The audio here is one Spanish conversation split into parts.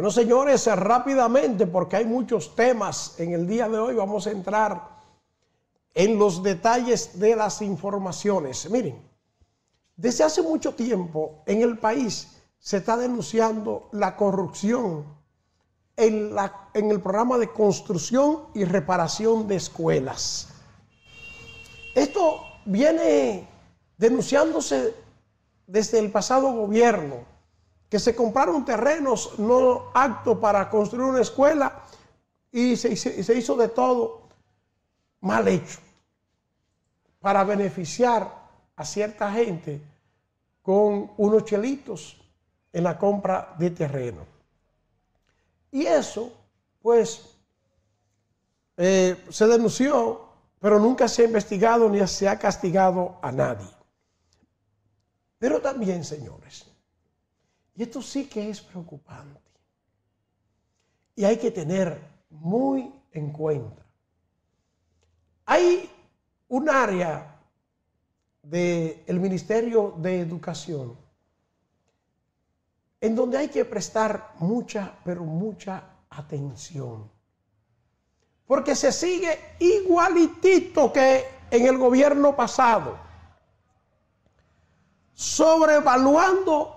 Bueno, señores, rápidamente, porque hay muchos temas en el día de hoy, vamos a entrar en los detalles de las informaciones. Miren, desde hace mucho tiempo en el país se está denunciando la corrupción en, la, en el programa de construcción y reparación de escuelas. Esto viene denunciándose desde el pasado gobierno que se compraron terrenos no aptos para construir una escuela y se, hizo de todo mal hecho para beneficiar a cierta gente con unos chelitos en la compra de terreno. Y eso, pues, eh, se denunció, pero nunca se ha investigado ni se ha castigado a nadie. Pero también, señores, y esto sí que es preocupante. Y hay que tener muy en cuenta. Hay un área del Ministerio de Educación en donde hay que prestar mucha, pero mucha atención. Porque se sigue igualitito que en el gobierno pasado, sobrevaluando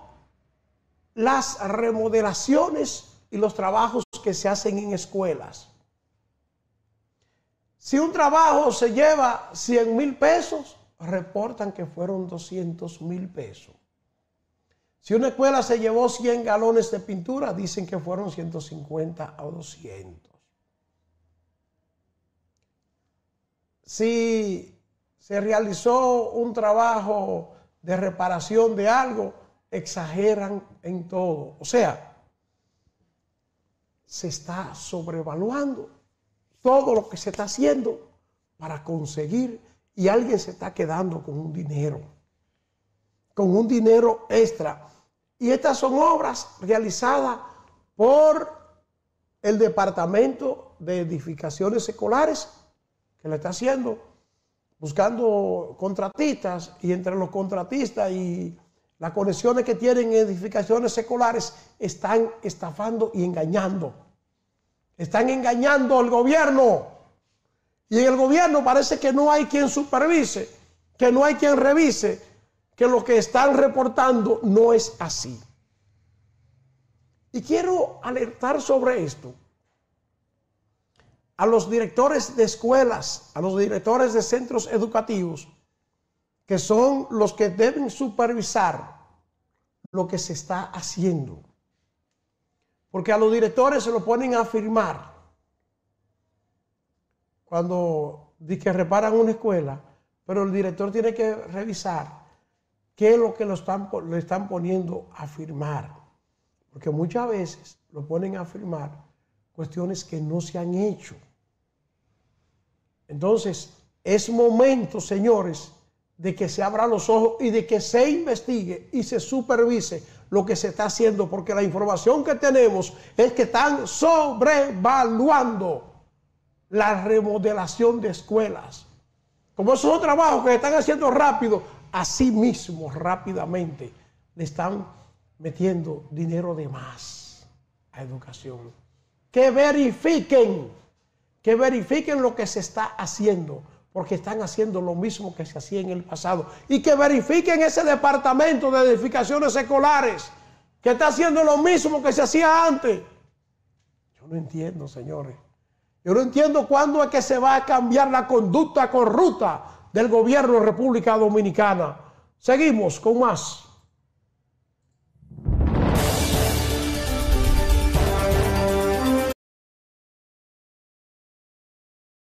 las remodelaciones y los trabajos que se hacen en escuelas. Si un trabajo se lleva 100 mil pesos, reportan que fueron 200 mil pesos. Si una escuela se llevó 100 galones de pintura, dicen que fueron 150 o 200. Si se realizó un trabajo de reparación de algo, exageran en todo. O sea, se está sobrevaluando todo lo que se está haciendo para conseguir y alguien se está quedando con un dinero, con un dinero extra. Y estas son obras realizadas por el Departamento de Edificaciones Escolares, que la está haciendo, buscando contratistas y entre los contratistas y las conexiones que tienen edificaciones seculares están estafando y engañando. Están engañando al gobierno. Y en el gobierno parece que no hay quien supervise, que no hay quien revise, que lo que están reportando no es así. Y quiero alertar sobre esto a los directores de escuelas, a los directores de centros educativos, que son los que deben supervisar lo que se está haciendo. Porque a los directores se lo ponen a firmar. Cuando que reparan una escuela, pero el director tiene que revisar qué es lo que lo están, le están poniendo a firmar. Porque muchas veces lo ponen a firmar cuestiones que no se han hecho. Entonces, es momento, señores, de que se abran los ojos y de que se investigue y se supervise lo que se está haciendo, porque la información que tenemos es que están sobrevaluando la remodelación de escuelas. Como esos son trabajos que están haciendo rápido, así mismo, rápidamente, le están metiendo dinero de más a educación. Que verifiquen, que verifiquen lo que se está haciendo porque están haciendo lo mismo que se hacía en el pasado. Y que verifiquen ese departamento de edificaciones escolares, que está haciendo lo mismo que se hacía antes. Yo no entiendo, señores. Yo no entiendo cuándo es que se va a cambiar la conducta corrupta del gobierno de República Dominicana. Seguimos con más.